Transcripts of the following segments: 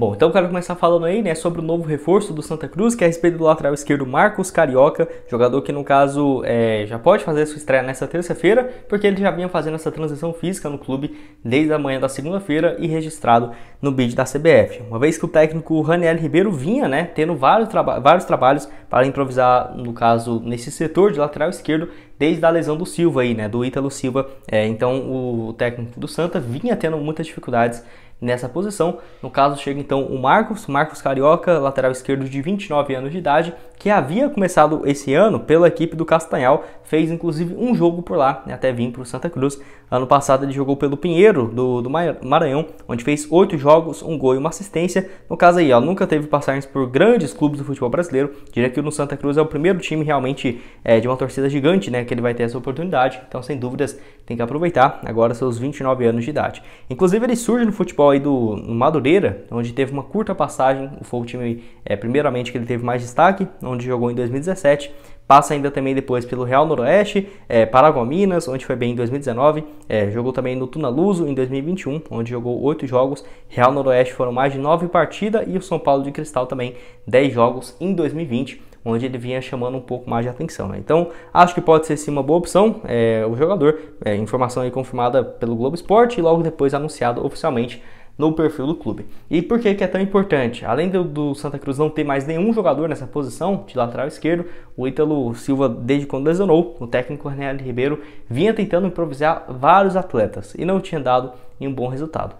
Bom, então quero começar falando aí, né, sobre o novo reforço do Santa Cruz, que é a respeito do lateral esquerdo Marcos Carioca, jogador que no caso é, já pode fazer sua estreia nessa terça-feira, porque ele já vinha fazendo essa transição física no clube desde a manhã da segunda-feira e registrado no bid da CBF. Uma vez que o técnico Raniel Ribeiro vinha, né, tendo vários, traba vários trabalhos para improvisar, no caso, nesse setor de lateral esquerdo, desde a lesão do Silva aí, né, do Ítalo Silva. É, então o técnico do Santa vinha tendo muitas dificuldades nessa posição. No caso, chega então o Marcos, Marcos Carioca, lateral esquerdo de 29 anos de idade, que havia começado esse ano pela equipe do Castanhal, fez inclusive um jogo por lá, né, até vir para o Santa Cruz. Ano passado ele jogou pelo Pinheiro, do, do Maranhão, onde fez oito jogos, um gol e uma assistência. No caso aí, ó, nunca teve passagens por grandes clubes do futebol brasileiro. Diria que o Santa Cruz é o primeiro time realmente é, de uma torcida gigante, né, que ele vai ter essa oportunidade. Então, sem dúvidas, tem que aproveitar agora seus 29 anos de idade. Inclusive, ele surge no futebol aí do Madureira, onde teve uma curta passagem, foi o time é, primeiramente que ele teve mais destaque, onde jogou em 2017, passa ainda também depois pelo Real Noroeste, é, Paragominas, onde foi bem em 2019, é, jogou também no Tunaluso em 2021, onde jogou 8 jogos, Real Noroeste foram mais de 9 partidas e o São Paulo de Cristal também 10 jogos em 2020, onde ele vinha chamando um pouco mais de atenção. Né? Então, acho que pode ser sim uma boa opção é, o jogador, é, informação aí confirmada pelo Globo Esporte e logo depois anunciado oficialmente no perfil do clube. E por que, que é tão importante? Além do, do, Santa Cruz não ter mais nenhum jogador nessa posição de lateral esquerdo, o Ítalo Silva, desde quando lesionou, o técnico Renato Ribeiro vinha tentando improvisar vários atletas e não tinha dado um bom resultado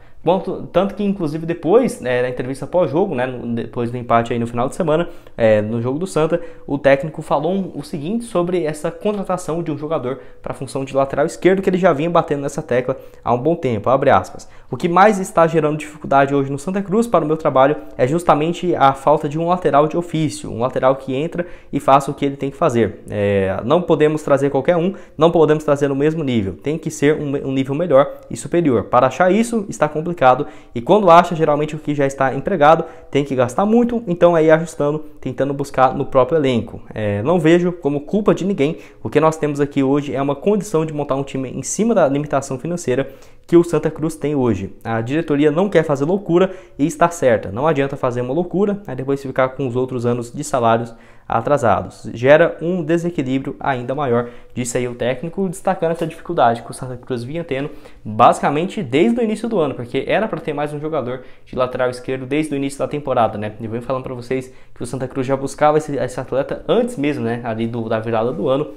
tanto que, inclusive, depois, é, na entrevista pós-jogo, né, depois do empate aí no final de semana, é, no jogo do Santa, o técnico falou um, o seguinte sobre essa contratação de um jogador para a função de lateral esquerdo, que ele já vinha batendo nessa tecla há um bom tempo. Abre aspas. O que mais está gerando dificuldade hoje no Santa Cruz para o meu trabalho é justamente a falta de um lateral de ofício, um lateral que entra e faça o que ele tem que fazer. É, não podemos trazer qualquer um, não podemos trazer o mesmo nível, tem que ser um, um nível melhor e superior. Para achar isso, está complicado complicado. E quando acha, geralmente o que já está empregado tem que gastar muito, então aí é ajustando, tentando buscar no próprio elenco. É, não vejo como culpa de ninguém. O que nós temos aqui hoje é uma condição de montar um time em cima da limitação financeira que o Santa Cruz tem hoje. A diretoria não quer fazer loucura e está certa. Não adianta fazer uma loucura e depois ficar com os outros anos de salários atrasados. Gera um desequilíbrio ainda maior, disse aí o técnico, destacando essa dificuldade que o Santa Cruz vinha tendo basicamente desde o início do ano, porque era para ter mais um jogador de lateral esquerdo desde o início da temporada, né? Eu venho falando para vocês que o Santa Cruz já buscava esse, esse atleta antes mesmo, né? Ali do, da virada do ano,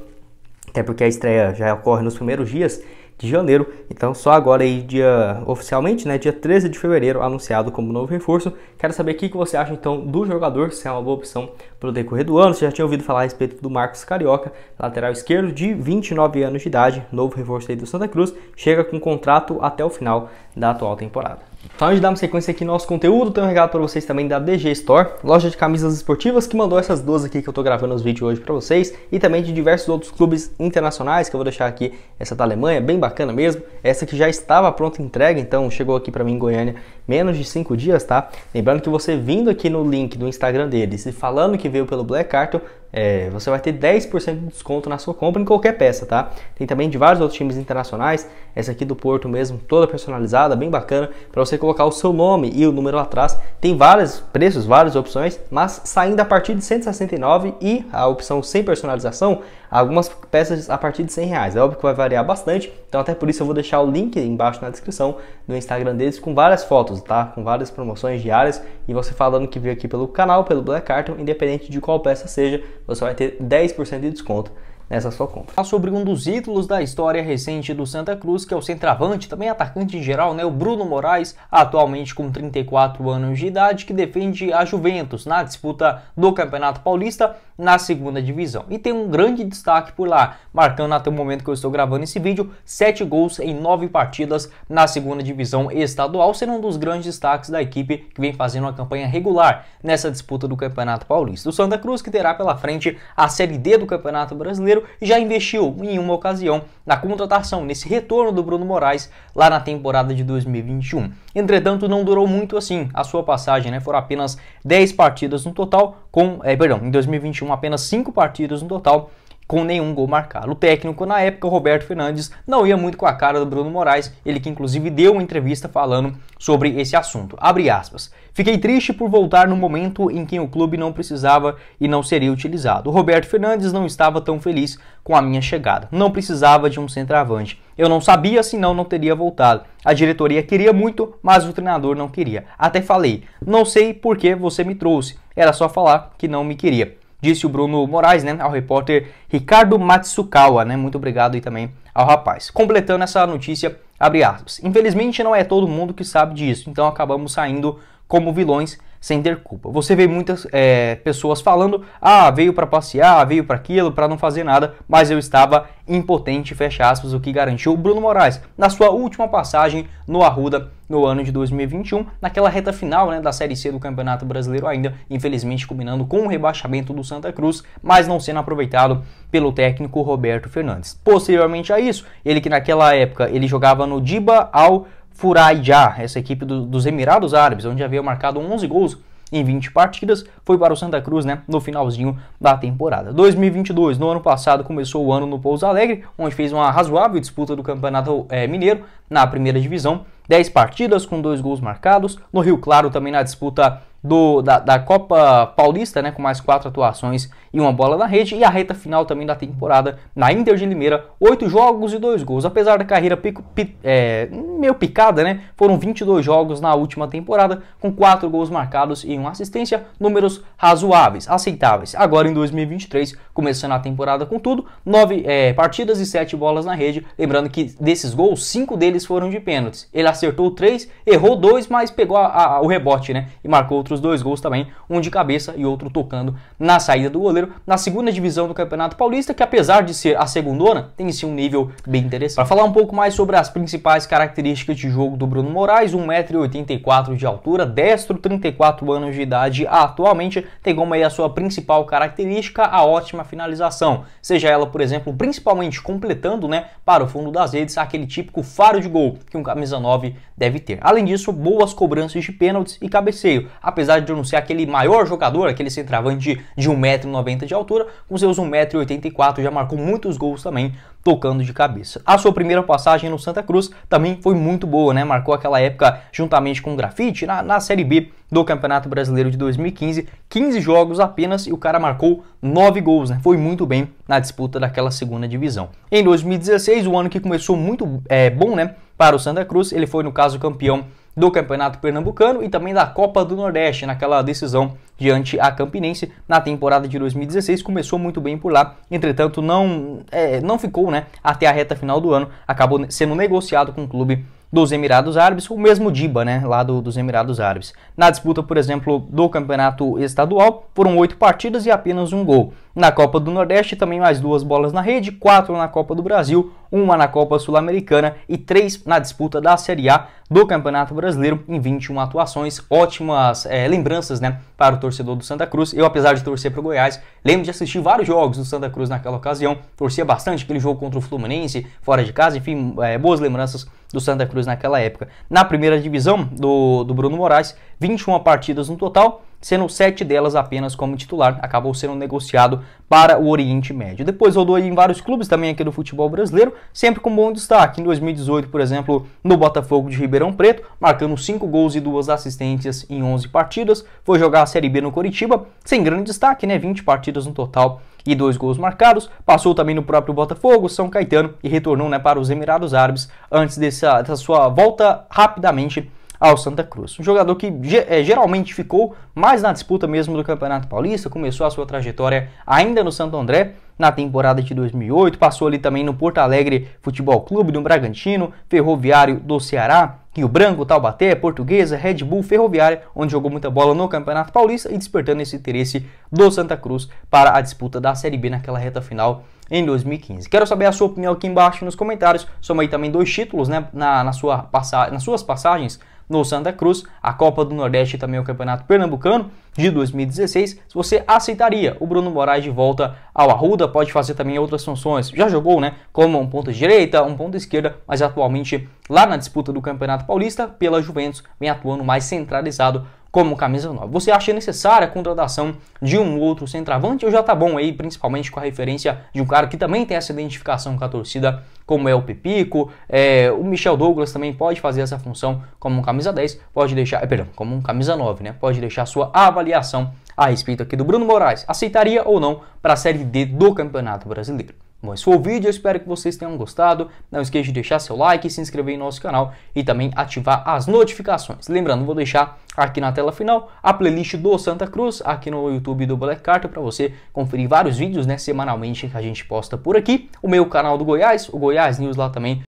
até porque a estreia já ocorre nos primeiros dias de janeiro. Então, só agora aí, dia oficialmente, né? Dia 13 de fevereiro, anunciado como novo reforço. Quero saber o que, que você acha então do jogador, se é uma boa opção para o decorrer do ano. Você já tinha ouvido falar a respeito do Marcos Carioca, lateral esquerdo de 29 anos de idade, novo reforço aí do Santa Cruz, chega com contrato até o final da atual temporada. Então, antes de darmos sequência aqui no nosso conteúdo, tem um recado para vocês também da DG Store, loja de camisas esportivas que mandou essas duas aqui que eu estou gravando os vídeos hoje para vocês e também de diversos outros clubes internacionais que eu vou deixar aqui. Essa da Alemanha, bem bacana mesmo. Essa que já estava pronta entrega, então chegou aqui para mim em Goiânia menos de cinco dias, tá? Lembrando que você vindo aqui no link do Instagram deles e falando que veio pelo Black Carton, é, você vai ter 10% de desconto na sua compra em qualquer peça, tá? Tem também de vários outros times internacionais, essa aqui do Porto mesmo, toda personalizada, bem bacana, para você colocar o seu nome e o número atrás. Tem vários preços, várias opções, mas saindo a partir de 169 e a opção sem personalização, Algumas peças a partir de 100 reais. É óbvio que vai variar bastante, então até por isso eu vou deixar o link embaixo na descrição do Instagram deles com várias fotos, tá? Com várias promoções diárias e você falando que veio aqui pelo canal, pelo Black Carton, independente de qual peça seja, você vai ter 10% de desconto nessa sua compra. Falar sobre um dos ídolos da história recente do Santa Cruz, que é o centroavante, também atacante em geral, né, o Bruno Moraes, atualmente com 34 anos de idade, que defende a Juventus na disputa do Campeonato Paulista na segunda divisão. E tem um grande destaque por lá, marcando até o momento que eu estou gravando esse vídeo, sete gols em nove partidas na segunda divisão estadual, sendo um dos grandes destaques da equipe que vem fazendo uma campanha regular nessa disputa do Campeonato Paulista. O Santa Cruz, que terá pela frente a Série D do Campeonato Brasileiro, já investiu em uma ocasião na contratação, nesse retorno do Bruno Moraes lá na temporada de 2021. Entretanto, não durou muito assim a sua passagem, né? Foram apenas 10 partidas no total, com, é, perdão, em 2021 2021, apenas cinco partidas no total, com nenhum gol marcado. O técnico na época, Roberto Fernandes, não ia muito com a cara do Bruno Moraes, ele que inclusive deu uma entrevista falando sobre esse assunto. Abre aspas. Fiquei triste por voltar no momento em que o clube não precisava e não seria utilizado. O Roberto Fernandes não estava tão feliz com a minha chegada. Não precisava de um centroavante. Eu não sabia, senão não teria voltado. A diretoria queria muito, mas o treinador não queria. Até falei: "Não sei por que você me trouxe". Era só falar que não me queria disse o Bruno Moraes, né, ao repórter Ricardo Matsukawa, né, muito obrigado aí também ao rapaz. Completando essa notícia, abre aspas, infelizmente não é todo mundo que sabe disso, então acabamos saindo como vilões sem ter culpa. Você vê muitas é, pessoas falando: ah, veio para passear, veio para aquilo, para não fazer nada, mas eu estava impotente, fecha aspas, o que garantiu Bruno Moraes na sua última passagem no Arruda no ano de 2021, naquela reta final né, da Série C do Campeonato Brasileiro ainda, infelizmente combinando com o rebaixamento do Santa Cruz, mas não sendo aproveitado pelo técnico Roberto Fernandes. Posteriormente a isso, ele que naquela época ele jogava no Diba ao Furaijá, essa equipe do, dos Emirados Árabes, onde havia marcado 11 gols em 20 partidas, foi para o Santa Cruz né, no finalzinho da temporada. 2022, no ano passado, começou o ano no Pouso Alegre, onde fez uma razoável disputa do Campeonato é, Mineiro na primeira divisão, 10 partidas com dois gols marcados. No Rio Claro, também na disputa do, da, da, Copa Paulista, né, com mais quatro atuações e uma bola na rede, e a reta final também da temporada na Inter de Limeira, oito jogos e dois gols. Apesar da carreira pico, é, meio picada, né, foram 22 jogos na última temporada, com quatro gols marcados e uma assistência, números razoáveis, aceitáveis. Agora em 2023, começando a temporada com tudo, nove é, partidas e sete bolas na rede. Lembrando que desses gols, cinco deles foram de pênaltis. Ele acertou três, errou dois, mas pegou a, a, o rebote, né, e marcou outros outros dois gols também, um de cabeça e outro tocando na saída do goleiro, na segunda divisão do Campeonato Paulista, que apesar de ser a segunda, tem sim um nível bem interessante. Para falar um pouco mais sobre as principais características de jogo do Bruno Moraes, 1,84m de altura, destro, 34 anos de idade atualmente, tem como aí a sua principal característica a ótima finalização, seja ela, por exemplo, principalmente completando, né, para o fundo das redes, aquele típico faro de gol que um camisa 9 deve ter. Além disso, boas cobranças de pênaltis e cabeceio. Apesar apesar de não ser aquele maior jogador, aquele centroavante de 1,90m de altura, com seus 1,84m já marcou muitos gols também tocando de cabeça. A sua primeira passagem no Santa Cruz também foi muito boa, né? Marcou aquela época juntamente com o Grafite na, na Série B do Campeonato Brasileiro de 2015, 15 jogos apenas e o cara marcou 9 gols, né? Foi muito bem na disputa daquela segunda divisão. Em 2016, o ano que começou muito é, bom, né? Para o Santa Cruz, ele foi no caso campeão do Campeonato Pernambucano e também da Copa do Nordeste, naquela decisão diante a Campinense na temporada de 2016. Começou muito bem por lá, entretanto não, é, não ficou né, até a reta final do ano, acabou sendo negociado com o clube dos Emirados Árabes, o mesmo Diba, né, lá do, dos Emirados Árabes. Na disputa, por exemplo, do campeonato estadual, foram oito partidas e apenas um gol. Na Copa do Nordeste, também mais duas bolas na rede, quatro na Copa do Brasil, uma na Copa Sul-Americana e três na disputa da Série A do Campeonato Brasileiro em 21 atuações. Ótimas é, lembranças, né, para o torcedor do Santa Cruz. Eu, apesar de torcer para o Goiás, lembro de assistir vários jogos do Santa Cruz naquela ocasião. Torcia bastante aquele jogo contra o Fluminense, fora de casa. Enfim, é, boas lembranças do Santa Cruz naquela época. Na primeira divisão do, do Bruno Moraes, 21 partidas no total sendo sete delas apenas como titular, acabou sendo negociado para o Oriente Médio. Depois rodou em vários clubes também aqui do futebol brasileiro, sempre com bom destaque. Em 2018, por exemplo, no Botafogo de Ribeirão Preto, marcando cinco gols e duas assistências em 11 partidas. Foi jogar a Série B no Coritiba, sem grande destaque, né? 20 partidas no total e dois gols marcados. Passou também no próprio Botafogo, São Caetano e retornou né, para os Emirados Árabes antes dessa, dessa sua volta rapidamente ao Santa Cruz. Um jogador que é, geralmente ficou mais na disputa mesmo do Campeonato Paulista, começou a sua trajetória ainda no Santo André na temporada de 2008, passou ali também no Porto Alegre Futebol Clube, no Bragantino, Ferroviário do Ceará, Rio Branco, Taubaté, Portuguesa, Red Bull, Ferroviária, onde jogou muita bola no Campeonato Paulista e despertando esse interesse do Santa Cruz para a disputa da Série B naquela reta final em 2015. Quero saber a sua opinião aqui embaixo nos comentários. Soma aí também dois títulos né, na, na sua passa, nas suas passagens no Santa Cruz, a Copa do Nordeste e também o Campeonato Pernambucano de 2016, se você aceitaria o Bruno Moraes de volta ao Arruda, pode fazer também outras funções. Já jogou, né? Como um ponto direita, um ponto esquerda, mas atualmente lá na disputa do Campeonato Paulista pela Juventus, vem atuando mais centralizado como camisa 9. Você acha necessária a contratação de um outro centroavante ou já tá bom aí, principalmente com a referência de um cara que também tem essa identificação com a torcida, como é o Pepico, é, o Michel Douglas também pode fazer essa função como um camisa 10, pode deixar, é, perdão, como um camisa 9, né? Pode deixar sua avaliação a respeito aqui do Bruno Moraes, aceitaria ou não para a Série D do Campeonato Brasileiro. Bom, esse foi o vídeo, eu espero que vocês tenham gostado. Não esqueça de deixar seu like, se inscrever em nosso canal e também ativar as notificações. Lembrando, vou deixar aqui na tela final a playlist do Santa Cruz, aqui no YouTube do Black Carter, para você conferir vários vídeos né, semanalmente que a gente posta por aqui. O meu canal do Goiás, o Goiás News lá também